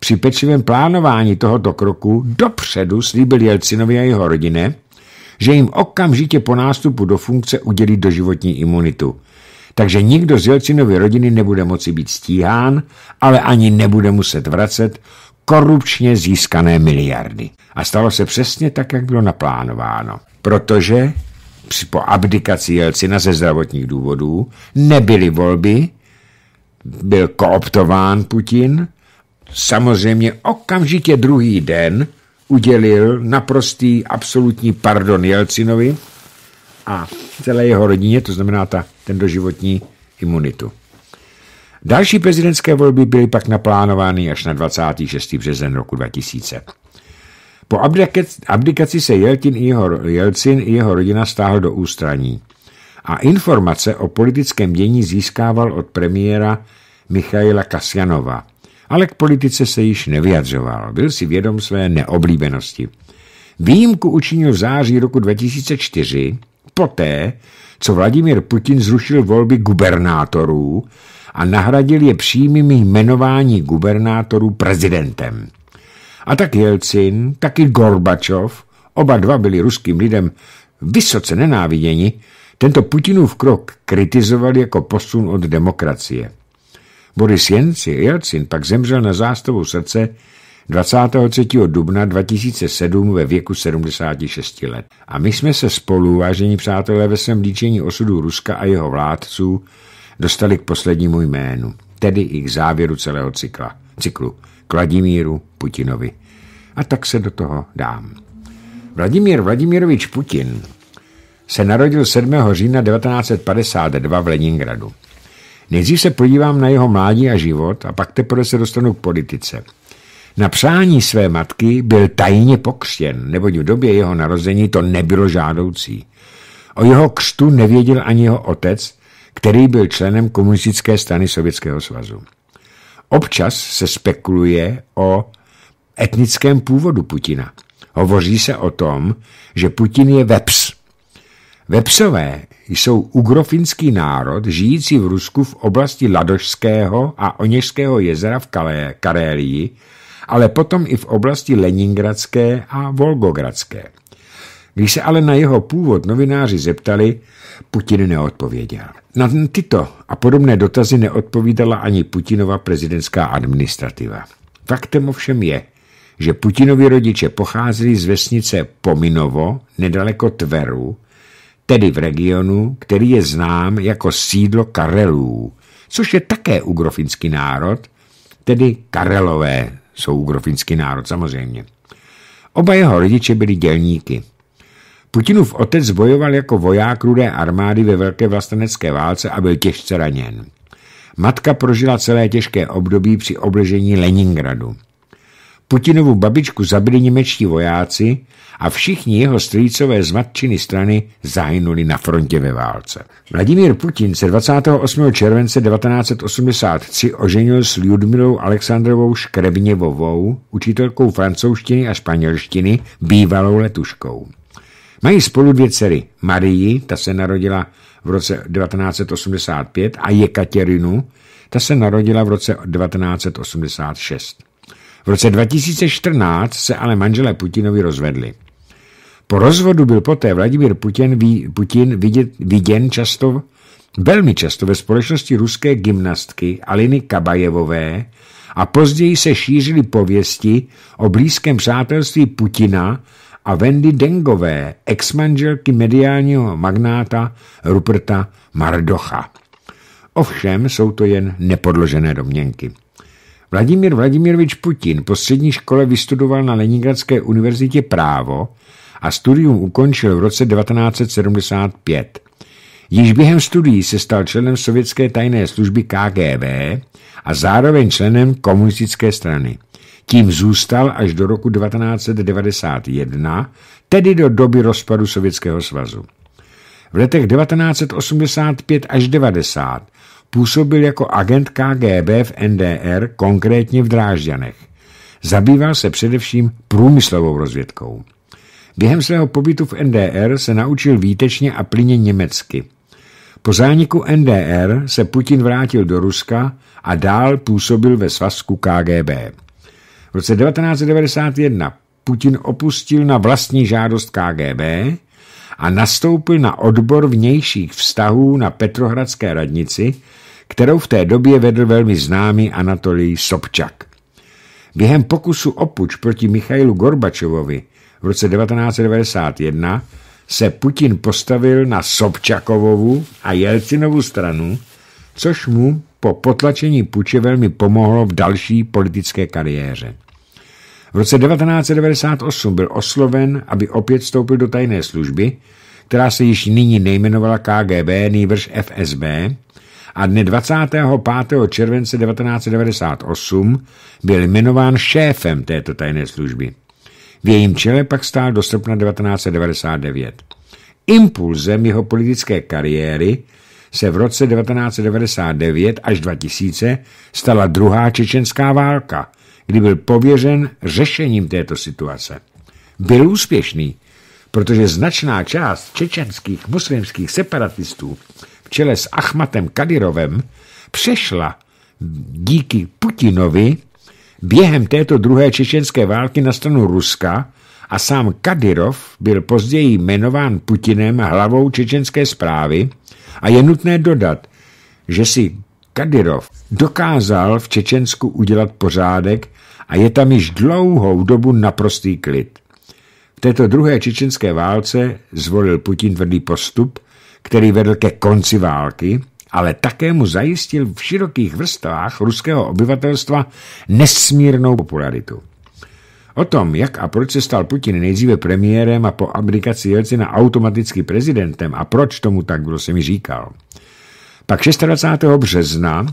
při pečlivém plánování tohoto kroku, dopředu slíbil Jelcinovi a jeho rodině, že jim okamžitě po nástupu do funkce udělí doživotní imunitu. Takže nikdo z Jelcinovy rodiny nebude moci být stíhán, ale ani nebude muset vracet korupčně získané miliardy. A stalo se přesně tak, jak bylo naplánováno. Protože po abdikaci Jelcina ze zdravotních důvodů nebyly volby, byl kooptován Putin, samozřejmě okamžitě druhý den udělil naprostý absolutní pardon Jelcinovi a celé jeho rodině, to znamená ta, ten doživotní imunitu. Další prezidentské volby byly pak naplánovány až na 26. březen roku 2000. Po abdikaci se Jeltin i jeho, Jelcin i jeho rodina stáhl do ústraní a informace o politickém dění získával od premiéra Michaila Kasjanova, ale k politice se již nevyjadřoval, byl si vědom své neoblíbenosti. Výjimku učinil v září roku 2004, poté, co Vladimír Putin zrušil volby gubernátorů, a nahradil je přímými jmenování gubernátorů prezidentem. A tak Jelcin, tak i Gorbačov, oba dva byli ruským lidem vysoce nenáviděni, tento Putinův krok kritizoval jako posun od demokracie. Boris Jenci, Jelcin pak zemřel na zástavu srdce 23. dubna 2007 ve věku 76 let. A my jsme se spolu, vážení přátelé, ve svém líčení osudu Ruska a jeho vládců dostali k poslednímu jménu, tedy i k závěru celého cykla, cyklu Vladimíru Putinovi. A tak se do toho dám. Vladimír Vladimirovič Putin se narodil 7. října 1952 v Leningradu. Nejdřív se podívám na jeho mládí a život a pak teprve se dostanu k politice. Na přání své matky byl tajně pokřtěn, neboť v době jeho narození to nebylo žádoucí. O jeho křtu nevěděl ani jeho otec, který byl členem komunistické strany Sovětského svazu. Občas se spekuluje o etnickém původu Putina. Hovoří se o tom, že Putin je Veps. Vepsové jsou ugrofinský národ žijící v Rusku v oblasti Ladožského a Oněžského jezera v Kalé, Karélii, ale potom i v oblasti Leningradské a Volgogradské. Když se ale na jeho původ novináři zeptali, Putin neodpověděl. Na tyto a podobné dotazy neodpovídala ani Putinova prezidentská administrativa. Faktem ovšem je, že Putinovi rodiče pocházeli z vesnice Pominovo, nedaleko Tveru, tedy v regionu, který je znám jako sídlo Karelů, což je také ugrofinský národ, tedy Karelové jsou ugrofinský národ samozřejmě. Oba jeho rodiče byli dělníky. Putinův otec bojoval jako voják rudé armády ve Velké vlastenecké válce a byl těžce raněn. Matka prožila celé těžké období při obležení Leningradu. Putinovu babičku zabili němečtí vojáci a všichni jeho strýcové z matčiny strany zahynuli na frontě ve válce. Vladimír Putin se 28. července 1983 oženil s Ludmilou Alexandrovou Škrebněvovou, učitelkou francouzštiny a španělštiny, bývalou letuškou. Mají spolu dvě dcery. Marii, ta se narodila v roce 1985, a Jekaterinu, ta se narodila v roce 1986. V roce 2014 se ale manželé Putinovi rozvedli. Po rozvodu byl poté Vladimír Putin, Putin vidět, viděn často, velmi často ve společnosti ruské gymnastky Aliny Kabajevové a později se šířily pověsti o blízkém přátelství Putina a Wendy Dengové, ex-manželky mediálního magnáta Ruperta Mardocha. Ovšem jsou to jen nepodložené domněnky. Vladimír Vladimirovič Putin po střední škole vystudoval na Leningradské univerzitě právo a studium ukončil v roce 1975. Již během studií se stal členem sovětské tajné služby KGB a zároveň členem komunistické strany. Tím zůstal až do roku 1991, tedy do doby rozpadu Sovětského svazu. V letech 1985 až 90 působil jako agent KGB v NDR, konkrétně v Drážďanech. Zabýval se především průmyslovou rozvědkou. Během svého pobytu v NDR se naučil výtečně a plyně německy. Po zániku NDR se Putin vrátil do Ruska a dál působil ve svazku KGB. V roce 1991 Putin opustil na vlastní žádost KGB a nastoupil na odbor vnějších vztahů na Petrohradské radnici, kterou v té době vedl velmi známý Anatolij Sobčak. Během pokusu o puč proti Michailu Gorbačovovi v roce 1991 se Putin postavil na Sobčakovovu a Jelcinovu stranu, což mu po potlačení puče velmi pomohlo v další politické kariéře. V roce 1998 byl osloven, aby opět vstoupil do tajné služby, která se již nyní nejmenovala KGB, nýbrž FSB, a dne 25. července 1998 byl jmenován šéfem této tajné služby. V jejím čele pak stál do srpna 1999. Impulzem jeho politické kariéry se v roce 1999 až 2000 stala druhá čečenská válka, kdy byl pověřen řešením této situace. Byl úspěšný, protože značná část čečenských muslimských separatistů v čele s Achmatem Kadirovem přešla díky Putinovi během této druhé čečenské války na stranu Ruska a sám Kadyrov byl později jmenován Putinem hlavou čečenské zprávy a je nutné dodat, že si Kadyrov dokázal v Čečensku udělat pořádek a je tam již dlouhou dobu naprostý klid. V této druhé čečenské válce zvolil Putin tvrdý postup, který vedl ke konci války, ale také mu zajistil v širokých vrstvách ruského obyvatelstva nesmírnou popularitu. O tom, jak a proč se stal Putin nejdříve premiérem a po abdikaci Jelcina automaticky prezidentem a proč tomu tak kdo se mi říkal. Pak 26. března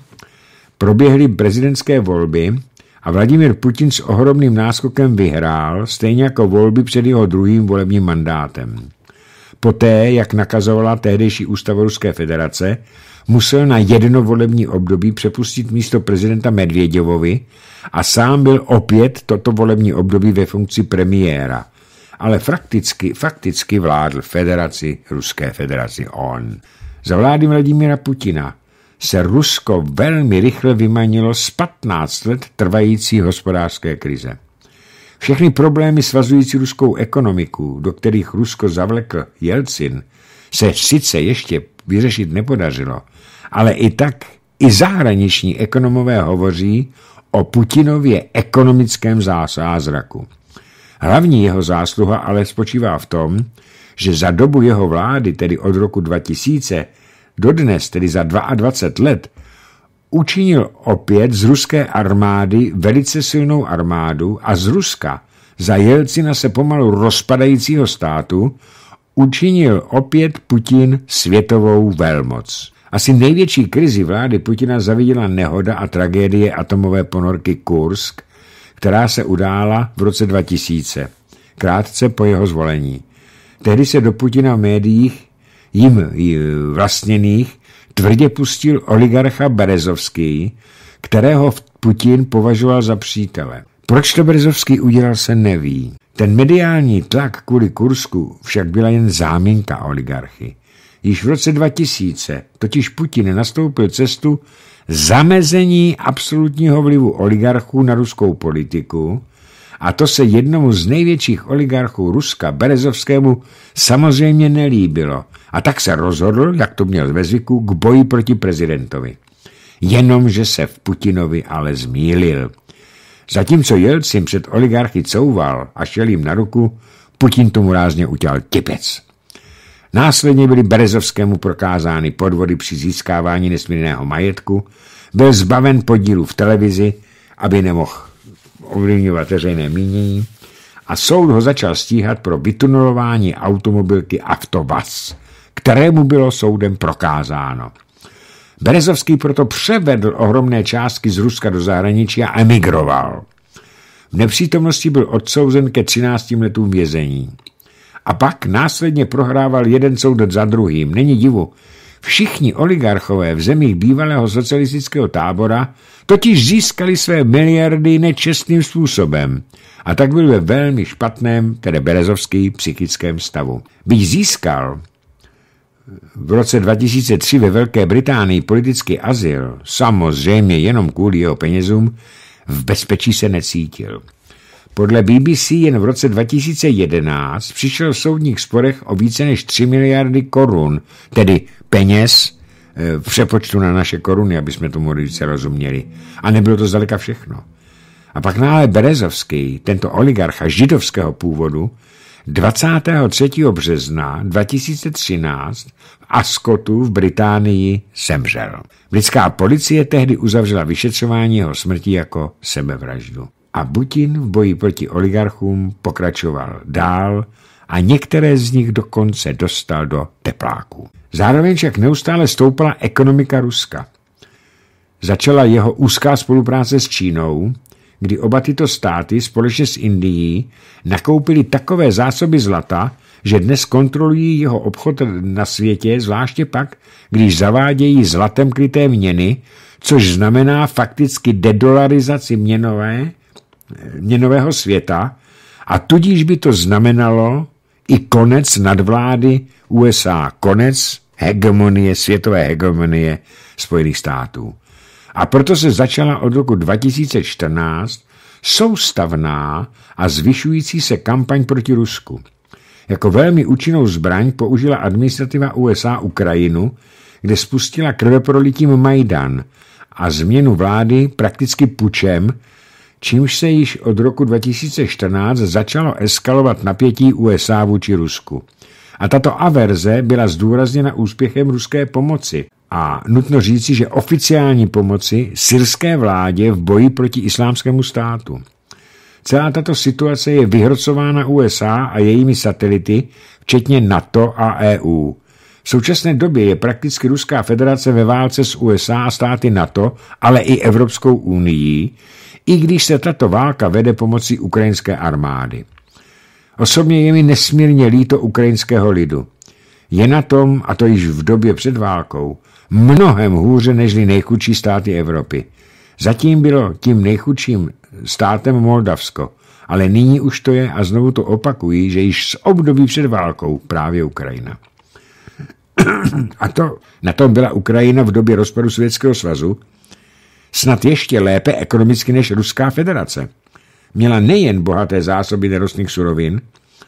proběhly prezidentské volby a Vladimir Putin s ohromným náskokem vyhrál, stejně jako volby před jeho druhým volebním mandátem. Poté, jak nakazovala tehdejší ústava Ruské federace, musel na jedno volební období přepustit místo prezidenta Medvěděvovi a sám byl opět toto volební období ve funkci premiéra. Ale fakticky, fakticky vládl federaci, Ruské federaci on. Za vlády Vladimira Putina se Rusko velmi rychle vymanilo z 15 let trvající hospodářské krize. Všechny problémy svazující ruskou ekonomiku, do kterých Rusko zavlekl Jelcin, se sice ještě vyřešit nepodařilo, ale i tak i zahraniční ekonomové hovoří o Putinově ekonomickém zázraku. Hlavní jeho zásluha ale spočívá v tom, že za dobu jeho vlády, tedy od roku 2000, dodnes, tedy za 22 let, učinil opět z ruské armády velice silnou armádu a z Ruska za Jelcina se pomalu rozpadajícího státu učinil opět Putin světovou velmoc. Asi největší krizi vlády Putina zaviděla nehoda a tragédie atomové ponorky Kursk, která se udála v roce 2000, krátce po jeho zvolení. Tehdy se do Putina v médiích, jim vlastněných, tvrdě pustil oligarcha Berezovský, kterého Putin považoval za přítele. Proč to Berezovský udělal, se neví. Ten mediální tlak kvůli Kursku však byla jen záminka oligarchy. Již v roce 2000 totiž Putin nastoupil cestu zamezení absolutního vlivu oligarchů na ruskou politiku a to se jednomu z největších oligarchů Ruska, Berezovskému, samozřejmě nelíbilo a tak se rozhodl, jak to měl ve zvyku, k boji proti prezidentovi. Jenomže se v Putinovi ale zmílil. Zatímco Jelcin před oligarchy couval a šel jim na ruku, Putin tomu rázně utěl tipec. Následně byly Berezovskému prokázány podvody při získávání nesmírného majetku, byl zbaven podílu v televizi, aby nemohl ovlivňovat veřejné mínění a soud ho začal stíhat pro vytunulování automobilky Avtovaz, kterému bylo soudem prokázáno. Berezovský proto převedl ohromné částky z Ruska do zahraničí a emigroval. V nepřítomnosti byl odsouzen ke 13 letům vězení a pak následně prohrával jeden soud za druhým. Není divu. Všichni oligarchové v zemích bývalého socialistického tábora totiž získali své miliardy nečestným způsobem a tak byl ve velmi špatném, tedy berezovský, psychickém stavu. Byť získal eh, v roce 2003 ve Velké Británii politický azyl, samozřejmě jenom kvůli jeho penězům, v bezpečí se necítil. Podle BBC jen v roce 2011 přišel v soudních sporech o více než 3 miliardy korun, tedy peněz eh, v přepočtu na naše koruny, aby jsme tomu více rozuměli. A nebylo to zdaleka všechno. A pak náhle Berezovský, tento oligarcha židovského původu, 23. března 2013 v Ascotu v Británii zemřel. Britská policie tehdy uzavřela vyšetřování jeho smrti jako sebevraždu a Putin v boji proti oligarchům pokračoval dál a některé z nich dokonce dostal do tepláků. Zároveň však neustále stoupala ekonomika Ruska. Začala jeho úzká spolupráce s Čínou, kdy oba tyto státy společně s Indií nakoupili takové zásoby zlata, že dnes kontrolují jeho obchod na světě, zvláště pak, když zavádějí zlatem kryté měny, což znamená fakticky dedolarizaci měnové měnového světa a tudíž by to znamenalo i konec nadvlády USA, konec hegemonie, světové hegemonie Spojených států. A proto se začala od roku 2014 soustavná a zvyšující se kampaň proti Rusku. Jako velmi účinnou zbraň použila administrativa USA Ukrajinu, kde spustila krveprolitím Majdan a změnu vlády prakticky pučem, čímž se již od roku 2014 začalo eskalovat napětí USA vůči Rusku. A tato averze byla zdůrazněna úspěchem ruské pomoci. A nutno říci, že oficiální pomoci syrské vládě v boji proti islámskému státu. Celá tato situace je vyhrocována USA a jejími satelity, včetně NATO a EU. V současné době je prakticky Ruská federace ve válce s USA a státy NATO, ale i Evropskou unii, i když se tato válka vede pomocí ukrajinské armády. Osobně je mi nesmírně líto ukrajinského lidu. Je na tom, a to již v době před válkou, mnohem hůře nežli nejchudší státy Evropy. Zatím bylo tím nejchudším státem Moldavsko, ale nyní už to je, a znovu to opakují, že již z období před válkou právě Ukrajina. a to na tom byla Ukrajina v době rozpadu Světského svazu, snad ještě lépe ekonomicky než Ruská federace. Měla nejen bohaté zásoby nerostných surovin,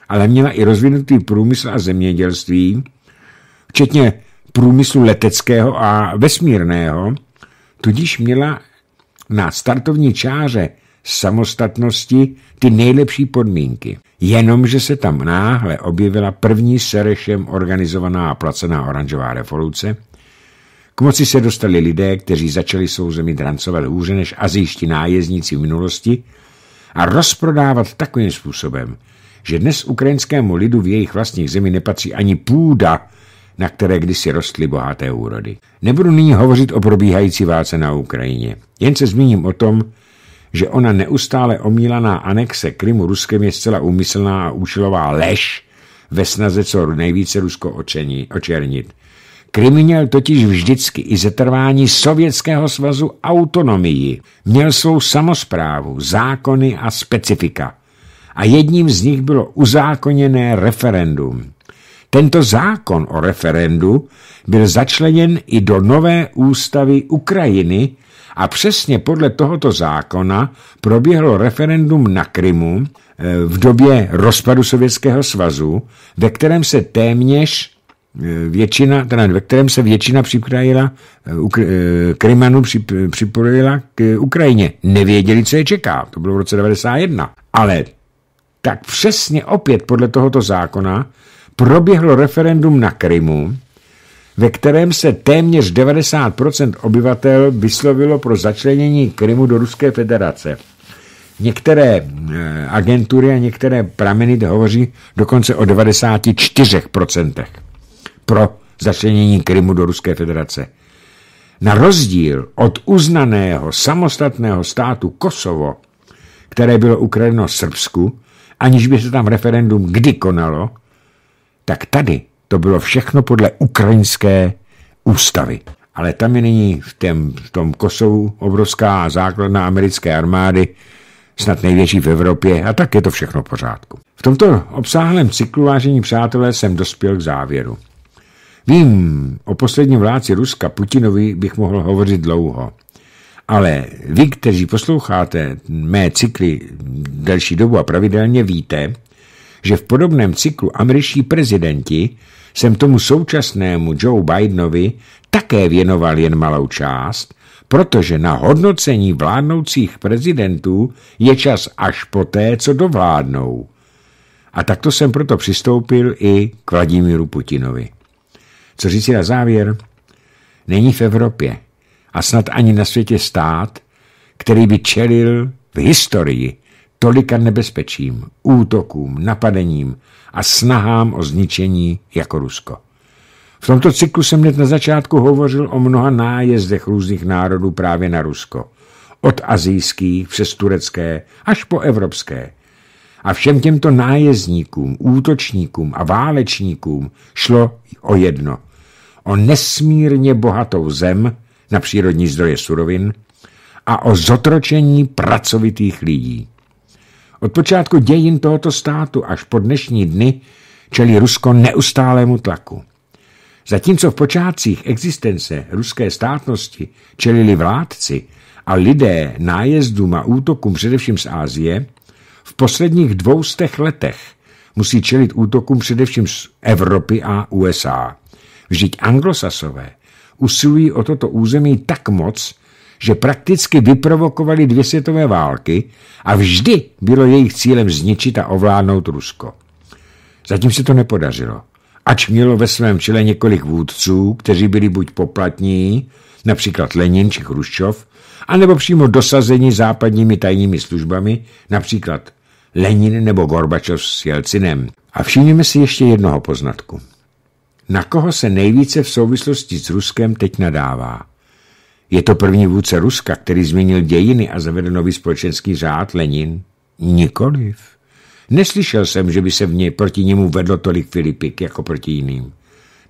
ale měla i rozvinutý průmysl a zemědělství, včetně průmyslu leteckého a vesmírného, tudíž měla na startovní čáře samostatnosti ty nejlepší podmínky jenomže se tam náhle objevila první Serešem organizovaná a placená oranžová revoluce. K moci se dostali lidé, kteří začali svou zemi drancovat hůře než azijští nájezdníci v minulosti a rozprodávat takovým způsobem, že dnes ukrajinskému lidu v jejich vlastních zemi nepatří ani půda, na které kdysi rostly bohaté úrody. Nebudu nyní hovořit o probíhající válce na Ukrajině, jen se zmíním o tom, že ona neustále omílaná anexe Krymu Ruskem je zcela úmyslná a účelová lež ve snaze co nejvíce Rusko očení, očernit. Krym měl totiž vždycky i zetrvání Sovětského svazu autonomii. Měl svou samozprávu, zákony a specifika. A jedním z nich bylo uzákoněné referendum. Tento zákon o referendu byl začleněn i do nové ústavy Ukrajiny a přesně podle tohoto zákona proběhlo referendum na Krymu eh, v době rozpadu Sovětského svazu, ve kterém se téměř eh, většina, teda ve kterém se většina připravila, eh, Krymanu připojila k Ukrajině. Nevěděli, co je čeká. To bylo v roce 1991. Ale tak přesně opět podle tohoto zákona proběhlo referendum na Krymu, ve kterém se téměř 90% obyvatel vyslovilo pro začlenění Krymu do Ruské federace. Některé eh, agentury a některé prameny hovoří dokonce o 94% pro začlenění Krymu do Ruské federace. Na rozdíl od uznaného samostatného státu Kosovo, které bylo ukradeno Srbsku, aniž by se tam referendum kdy konalo, tak tady to bylo všechno podle ukrajinské ústavy. Ale tam je nyní v, tém, v tom Kosovu obrovská základna americké armády, snad největší v Evropě a tak je to všechno v pořádku. V tomto obsáhlém cyklu, vážení přátelé, jsem dospěl k závěru. Vím, o posledním vládci Ruska Putinovi bych mohl hovořit dlouho. Ale vy, kteří posloucháte mé cykly delší dobu a pravidelně víte, že v podobném cyklu američtí prezidenti jsem tomu současnému Joe Bidenovi také věnoval jen malou část, protože na hodnocení vládnoucích prezidentů je čas až poté, co dovládnou. A takto jsem proto přistoupil i k Vladimíru Putinovi. Co říci na závěr? Není v Evropě a snad ani na světě stát, který by čelil v historii tolika nebezpečím, útokům, napadením a snahám o zničení jako Rusko. V tomto cyklu jsem hned na začátku hovořil o mnoha nájezdech různých národů právě na Rusko. Od azijských přes turecké až po evropské. A všem těmto nájezdníkům, útočníkům a válečníkům šlo o jedno. O nesmírně bohatou zem na přírodní zdroje surovin a o zotročení pracovitých lidí. Od počátku dějin tohoto státu až po dnešní dny čelí Rusko neustálému tlaku. Zatímco v počátcích existence ruské státnosti čelili vládci a lidé nájezdům a útokům především z Ázie, v posledních dvoustech letech musí čelit útokům především z Evropy a USA. Vždyť anglosasové usilují o toto území tak moc, že prakticky vyprovokovali dvě světové války a vždy bylo jejich cílem zničit a ovládnout Rusko. Zatím se to nepodařilo, ač mělo ve svém čele několik vůdců, kteří byli buď poplatní, například Lenin či Chruščov, anebo přímo dosazeni západními tajnými službami, například Lenin nebo Gorbačov s Jelcinem. A všimněme si ještě jednoho poznatku. Na koho se nejvíce v souvislosti s Ruskem teď nadává? Je to první vůdce Ruska, který změnil dějiny a zavedl nový společenský řád Lenin? Nikoliv. Neslyšel jsem, že by se v něj proti němu vedlo tolik Filipik jako proti jiným.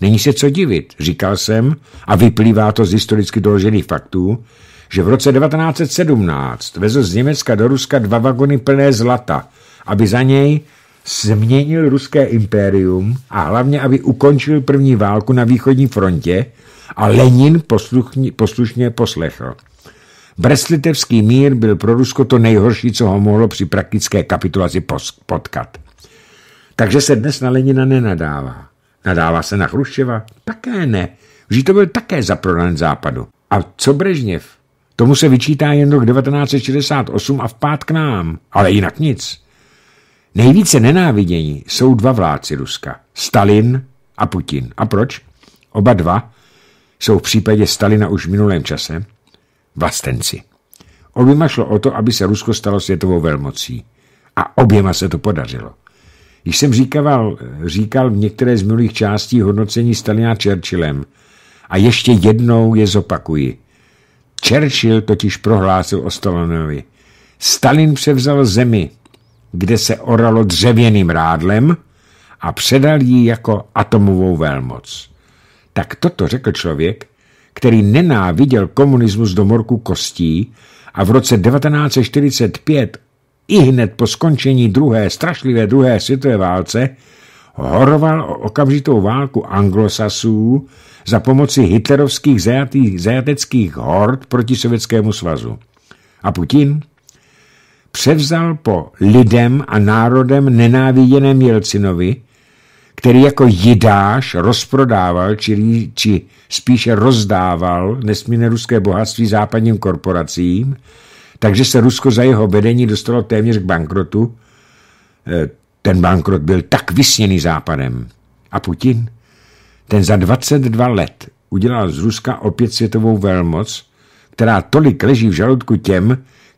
Není se co divit, říkal jsem, a vyplývá to z historicky doložených faktů, že v roce 1917 vezl z Německa do Ruska dva vagony plné zlata, aby za něj změnil ruské impérium a hlavně, aby ukončil první válku na východní frontě a Lenin posluchni, poslušně poslechl. Breslitevský mír byl pro Rusko to nejhorší, co ho mohlo při praktické kapitulaci potkat. Takže se dnes na Lenina nenadává. Nadává se na Chruščeva? Také ne. Vždyť to byl také zaprodan západu. A co Brežněv? Tomu se vyčítá jen rok 1968 a vpád k nám, ale jinak nic. Nejvíce nenávidění jsou dva vládci Ruska, Stalin a Putin. A proč? Oba dva jsou v případě Stalina už v minulém čase vlastenci. Oběma šlo o to, aby se Rusko stalo světovou velmocí. A oběma se to podařilo. Když jsem říkal, říkal v některé z minulých částí hodnocení Stalina Churchillem a ještě jednou je zopakuji. Churchill totiž prohlásil o Stalinovi. Stalin převzal zemi, kde se oralo dřevěným rádlem a předal ji jako atomovou velmoc. Tak toto řekl člověk, který nenáviděl komunismus do morku kostí a v roce 1945 i hned po skončení druhé, strašlivé druhé světové válce horoval o okamžitou válku anglosasů za pomoci hitlerovských zajateckých hord proti Sovětskému svazu. A Putin převzal po lidem a národem nenáviděném Jelcinovi, který jako jidáš rozprodával, či, či spíše rozdával nesmírné ruské bohatství západním korporacím, takže se Rusko za jeho vedení dostalo téměř k bankrotu. E, ten bankrot byl tak vysněný západem. A Putin, ten za 22 let udělal z Ruska opět světovou velmoc, která tolik leží v žaludku těm,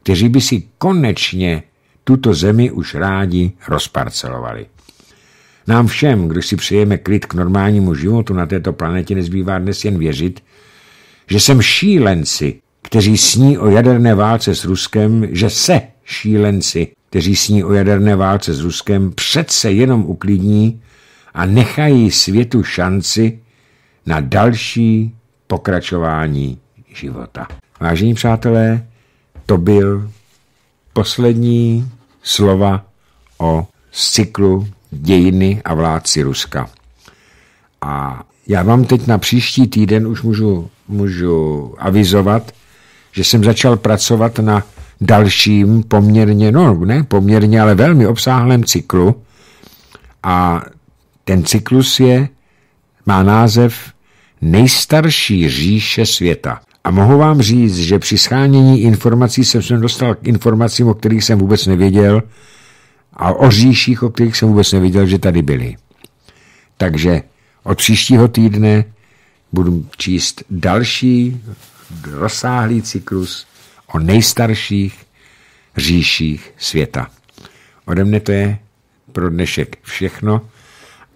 kteří by si konečně tuto zemi už rádi rozparcelovali. Nám všem, když si přejeme klid k normálnímu životu na této planetě, nezbývá dnes jen věřit, že sem šílenci, kteří sní o jaderné válce s Ruskem, že se šílenci, kteří sní o jaderné válce s Ruskem, přece jenom uklidní a nechají světu šanci na další pokračování života. Vážení přátelé, to byl poslední slova o cyklu Dějiny a vládci Ruska. A já vám teď na příští týden už můžu, můžu avizovat, že jsem začal pracovat na dalším poměrně, no ne poměrně, ale velmi obsáhlém cyklu. A ten cyklus je, má název Nejstarší říše světa. A mohu vám říct, že při schánění informací jsem se dostal k informacím, o kterých jsem vůbec nevěděl a o říších, o kterých jsem vůbec nevěděl, že tady byly. Takže od příštího týdne budu číst další rozsáhlý cyklus o nejstarších říších světa. Ode mne to je pro dnešek všechno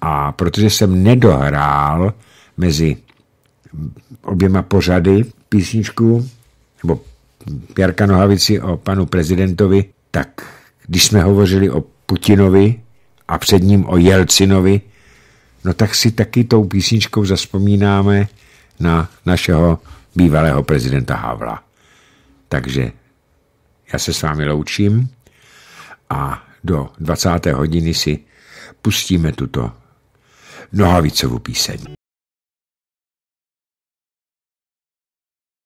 a protože jsem nedohrál mezi oběma pořady, písničku, nebo Jarka Nohavici o panu prezidentovi, tak když jsme hovořili o Putinovi a před ním o Jelcinovi, no tak si taky tou písničkou zaspomínáme na našeho bývalého prezidenta Havla. Takže já se s vámi loučím a do 20. hodiny si pustíme tuto Nohavicovu píseň.